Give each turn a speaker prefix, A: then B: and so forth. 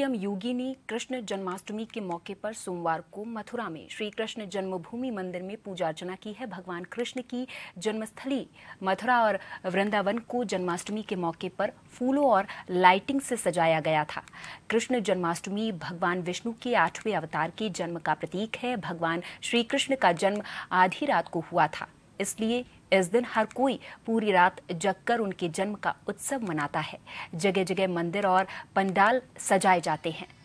A: CM योगी ने कृष्ण जन्माष्टमी के मौके पर सोमवार को मथुरा में श्री कृष्ण जन्मभूमि मंदिर में पूजा अर्चना की है भगवान कृष्ण की जन्मस्थली मथुरा और वृंदावन को जन्माष्टमी के मौके पर फूलों और लाइटिंग से सजाया गया था कृष्ण जन्माष्टमी भगवान विष्णु के आठवें अवतार के जन्म का प्रतीक है भगवान श्री कृष्ण का जन्म आधी रात को हुआ था इसलिए इस दिन हर कोई पूरी रात जगकर उनके जन्म का उत्सव मनाता है जगह जगह मंदिर और पंडाल सजाए जाते हैं